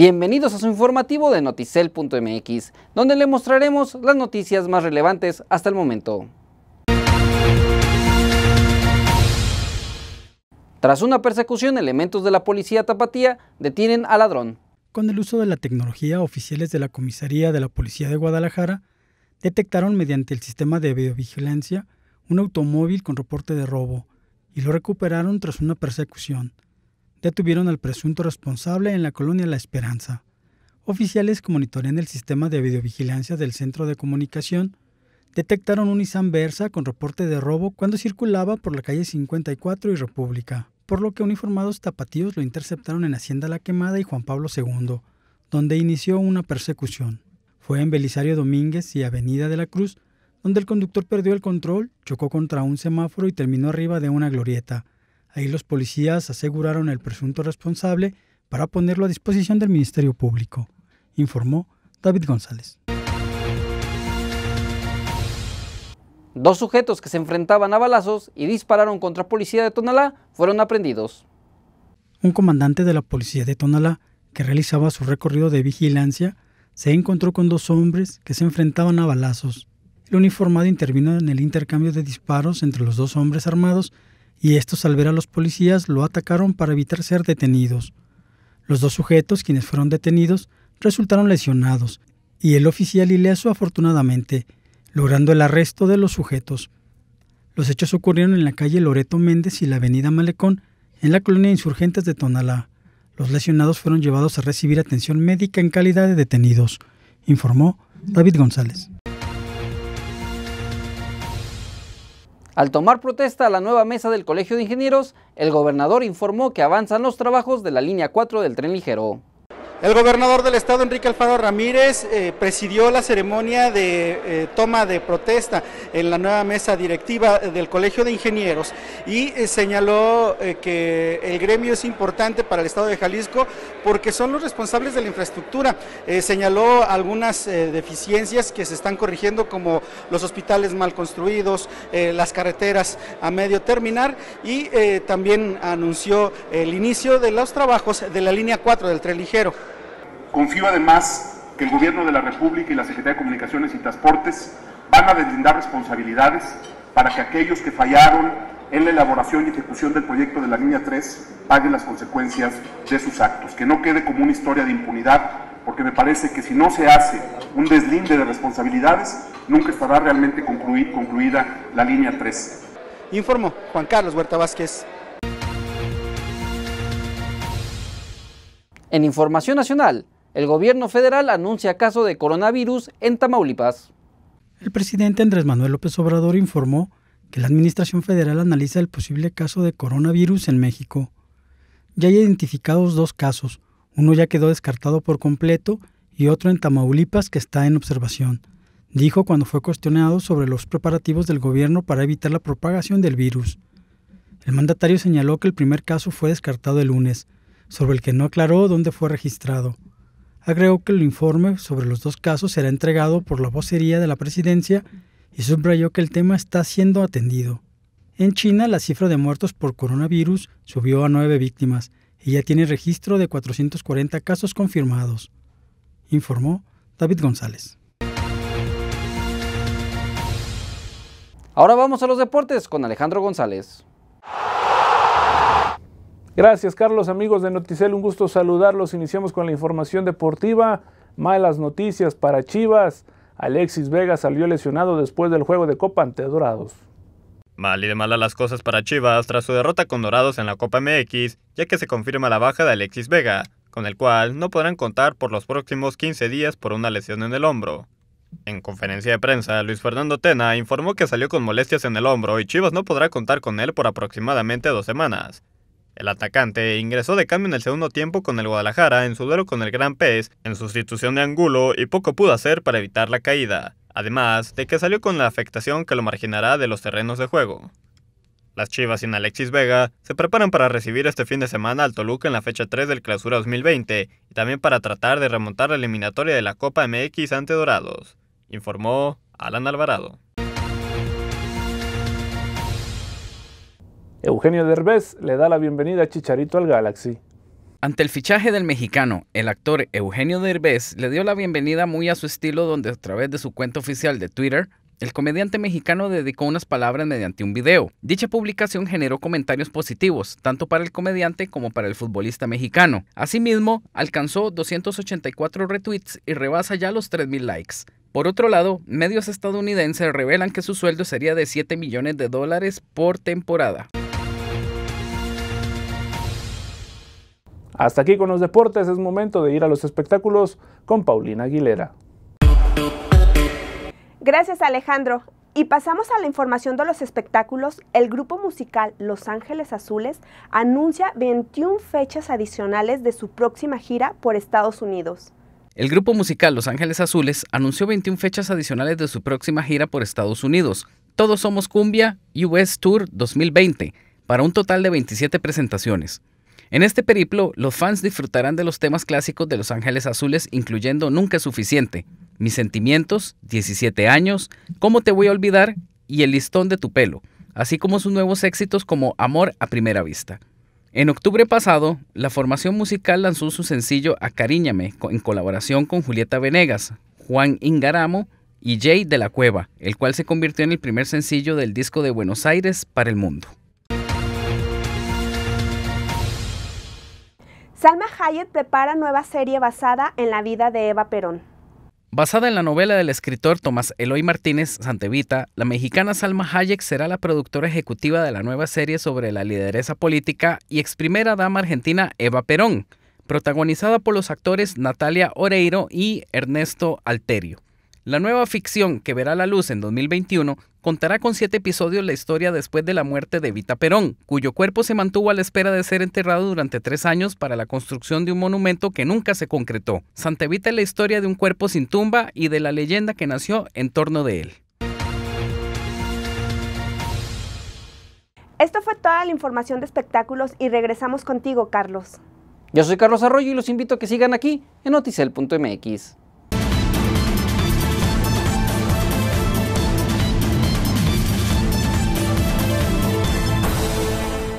Bienvenidos a su informativo de noticel.mx, donde le mostraremos las noticias más relevantes hasta el momento. Tras una persecución, elementos de la policía tapatía detienen al ladrón. Con el uso de la tecnología, oficiales de la comisaría de la policía de Guadalajara detectaron mediante el sistema de videovigilancia un automóvil con reporte de robo y lo recuperaron tras una persecución detuvieron al presunto responsable en la colonia La Esperanza. Oficiales que monitorean el sistema de videovigilancia del centro de comunicación detectaron un Nissan Versa con reporte de robo cuando circulaba por la calle 54 y República, por lo que uniformados tapatíos lo interceptaron en Hacienda La Quemada y Juan Pablo II, donde inició una persecución. Fue en Belisario Domínguez y Avenida de la Cruz, donde el conductor perdió el control, chocó contra un semáforo y terminó arriba de una glorieta, Ahí los policías aseguraron al presunto responsable para ponerlo a disposición del Ministerio Público, informó David González. Dos sujetos que se enfrentaban a balazos y dispararon contra policía de Tonalá fueron aprendidos. Un comandante de la policía de Tonalá, que realizaba su recorrido de vigilancia, se encontró con dos hombres que se enfrentaban a balazos. El uniformado intervino en el intercambio de disparos entre los dos hombres armados y estos al ver a los policías lo atacaron para evitar ser detenidos. Los dos sujetos, quienes fueron detenidos, resultaron lesionados, y el oficial ileso afortunadamente, logrando el arresto de los sujetos. Los hechos ocurrieron en la calle Loreto Méndez y la avenida Malecón, en la colonia Insurgentes de Tonalá. Los lesionados fueron llevados a recibir atención médica en calidad de detenidos, informó David González. Al tomar protesta a la nueva mesa del Colegio de Ingenieros, el gobernador informó que avanzan los trabajos de la línea 4 del tren ligero. El gobernador del estado, Enrique Alfaro Ramírez, eh, presidió la ceremonia de eh, toma de protesta en la nueva mesa directiva eh, del Colegio de Ingenieros y señaló que el gremio es importante para el estado de Jalisco porque son los responsables de la infraestructura. señaló algunas deficiencias que se están corrigiendo como los hospitales mal construidos, las carreteras a medio terminar y también anunció el inicio de los trabajos de la línea 4 del tren ligero. Confío además que el Gobierno de la República y la Secretaría de Comunicaciones y Transportes van a deslindar responsabilidades para que aquellos que fallaron en la elaboración y ejecución del proyecto de la línea 3 paguen las consecuencias de sus actos. Que no quede como una historia de impunidad, porque me parece que si no se hace un deslinde de responsabilidades, nunca estará realmente concluida la línea 3. Informo, Juan Carlos Huerta Vázquez. En Información Nacional, el gobierno federal anuncia caso de coronavirus en Tamaulipas. El presidente Andrés Manuel López Obrador informó que la Administración Federal analiza el posible caso de coronavirus en México. Ya hay identificados dos casos, uno ya quedó descartado por completo y otro en Tamaulipas que está en observación, dijo cuando fue cuestionado sobre los preparativos del gobierno para evitar la propagación del virus. El mandatario señaló que el primer caso fue descartado el lunes, sobre el que no aclaró dónde fue registrado. Agregó que el informe sobre los dos casos será entregado por la vocería de la presidencia y subrayó que el tema está siendo atendido. En China, la cifra de muertos por coronavirus subió a nueve víctimas y ya tiene registro de 440 casos confirmados, informó David González. Ahora vamos a los deportes con Alejandro González. Gracias Carlos, amigos de Noticel, un gusto saludarlos. Iniciamos con la información deportiva. Malas noticias para Chivas. Alexis Vega salió lesionado después del juego de Copa ante Dorados. Mal y de malas las cosas para Chivas tras su derrota con Dorados en la Copa MX, ya que se confirma la baja de Alexis Vega, con el cual no podrán contar por los próximos 15 días por una lesión en el hombro. En conferencia de prensa, Luis Fernando Tena informó que salió con molestias en el hombro y Chivas no podrá contar con él por aproximadamente dos semanas, el atacante ingresó de cambio en el segundo tiempo con el Guadalajara en su duelo con el Gran Pez en sustitución de Angulo y poco pudo hacer para evitar la caída, además de que salió con la afectación que lo marginará de los terrenos de juego. Las Chivas sin Alexis Vega se preparan para recibir este fin de semana al Toluca en la fecha 3 del Clausura 2020 y también para tratar de remontar la eliminatoria de la Copa MX ante Dorados, informó Alan Alvarado. Eugenio Derbez le da la bienvenida a Chicharito al Galaxy. Ante el fichaje del mexicano, el actor Eugenio Derbez le dio la bienvenida muy a su estilo donde a través de su cuenta oficial de Twitter, el comediante mexicano dedicó unas palabras mediante un video. Dicha publicación generó comentarios positivos, tanto para el comediante como para el futbolista mexicano. Asimismo, alcanzó 284 retweets y rebasa ya los 3.000 likes. Por otro lado, medios estadounidenses revelan que su sueldo sería de 7 millones de dólares por temporada. Hasta aquí con los deportes, es momento de ir a los espectáculos con Paulina Aguilera. Gracias Alejandro. Y pasamos a la información de los espectáculos. El grupo musical Los Ángeles Azules anuncia 21 fechas adicionales de su próxima gira por Estados Unidos. El grupo musical Los Ángeles Azules anunció 21 fechas adicionales de su próxima gira por Estados Unidos. Todos somos Cumbia US Tour 2020, para un total de 27 presentaciones. En este periplo, los fans disfrutarán de los temas clásicos de Los Ángeles Azules, incluyendo Nunca es suficiente, Mis sentimientos, 17 años, Cómo te voy a olvidar y El listón de tu pelo, así como sus nuevos éxitos como Amor a primera vista. En octubre pasado, la formación musical lanzó su sencillo Acariñame en colaboración con Julieta Venegas, Juan Ingaramo y Jay de la Cueva, el cual se convirtió en el primer sencillo del disco de Buenos Aires para el mundo. Salma Hayek prepara nueva serie basada en la vida de Eva Perón. Basada en la novela del escritor Tomás Eloy Martínez Santevita, la mexicana Salma Hayek será la productora ejecutiva de la nueva serie sobre la lideresa política y ex primera dama argentina Eva Perón, protagonizada por los actores Natalia Oreiro y Ernesto Alterio. La nueva ficción, que verá la luz en 2021, contará con siete episodios la historia después de la muerte de Vita Perón, cuyo cuerpo se mantuvo a la espera de ser enterrado durante tres años para la construcción de un monumento que nunca se concretó. Santa Evita es la historia de un cuerpo sin tumba y de la leyenda que nació en torno de él. Esto fue toda la información de espectáculos y regresamos contigo, Carlos. Yo soy Carlos Arroyo y los invito a que sigan aquí en noticel.mx.